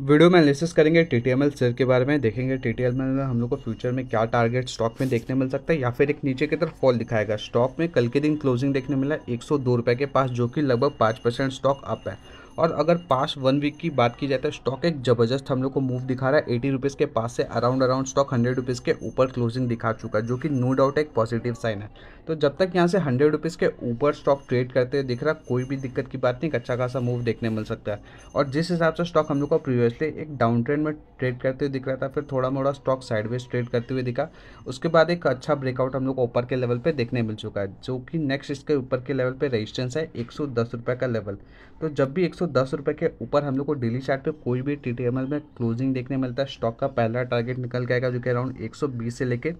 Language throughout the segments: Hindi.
वीडियो में एनालिसिस करेंगे T T M L share के बारे में देखेंगे टी टी एम एल में हम लोग को फ्यूचर में क्या टारगेट स्टॉक में देखने मिल सकता है या फिर एक नीचे की तरफ फॉल दिखाएगा स्टॉक में कल के दिन क्लोजिंग देखने मिला एक सौ दो रुपये के पास जो कि लगभग पाँच परसेंट स्टॉक अप है और अगर पास वन वीक की बात की जाए तो स्टॉक एक ज़बरदस्त हम लोग को मूव दिखा रहा है एटी रुपीज़ के पास से around around stock hundred rupees के ऊपर क्लोजिंग दिखा चुका है जो कि नो डाउट एक पॉजिटिव साइन है तो जब तक यहाँ से हंड्रेड रुपीज़ के ऊपर स्टॉक ट्रेड करते हुए दिख रहा कोई भी दिक्कत की बात नहीं अच्छा खासा मूव देखने मिल सकता है और जिस हिसाब से स्टॉक हम लोग को प्रीवियसली एक डाउन ट्रेंड में ट्रेड करते हुए दिख रहा था फिर थोड़ा मोड़ा स्टॉक साइडवेज ट्रेड करते हुए दिखा उसके बाद एक अच्छा ब्रेकआउट हम लोग को ऊपर के लेवल पर देखने मिल चुका है जो कि नेक्स्ट इसके ऊपर के लेवल पर रजिस्टेंस है एक का लेवल तो जब भी एक दस रुपये के ऊपर हम लोग को डेली चार्ट पे कोई भी टी में क्लोजिंग देखने मिलता है स्टॉक का पहला टारगेट निकल के आएगा जो कि अराउंड एक से लेकर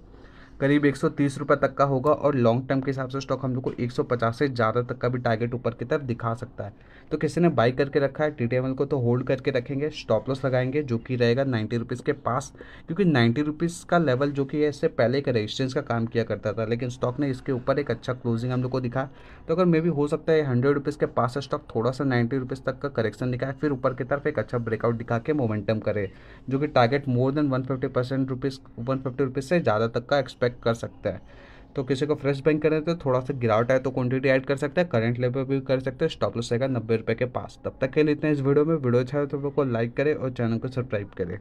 करीब एक सौ तक का होगा और लॉन्ग टर्म के हिसाब से स्टॉक हम लोग को 150 से ज़्यादा तक का भी टारगेट ऊपर की तरफ दिखा सकता है तो किसी ने बाई करके रखा है टी को तो होल्ड करके रखेंगे स्टॉप लॉस लगाएंगे जो कि रहेगा नाइन्टी रुपीज़ के पास क्योंकि नाइन्टी रुपीज़ का लेवल जो कि है इससे पहले एक रेजिस्टेंस का काम किया करता था लेकिन स्टॉक ने इसके ऊपर एक अच्छा क्लोजिंग हम लोग को दिखा तो अगर मे भी हो सकता है हंड्रेड रुपीज़ के पास स्टॉक थोड़ा सा नाइन्टी रुपीज़ तक का करेक्शन दिखाए फिर ऊपर की तरफ एक अच्छा ब्रेकआउट दिखा के मोमेंटम करे जो कि target more than one fifty percent rupees one fifty rupees से ज़्यादा तक का एक्सपेक्ट इफेक्ट कर सकता है तो किसी को फ्रेश बैंक करें तो थोड़ा सा गिरावट आए तो क्वांटिटी ऐड कर सकते हैं करंट लेवल भी कर सकते हैं स्टॉप लॉस रहेगा नब्बे रुपये के पास तब तक के लिए इतना इस वीडियो में वीडियो अच्छा है तो वीडियो को लाइक करें और चैनल को सब्सक्राइब करें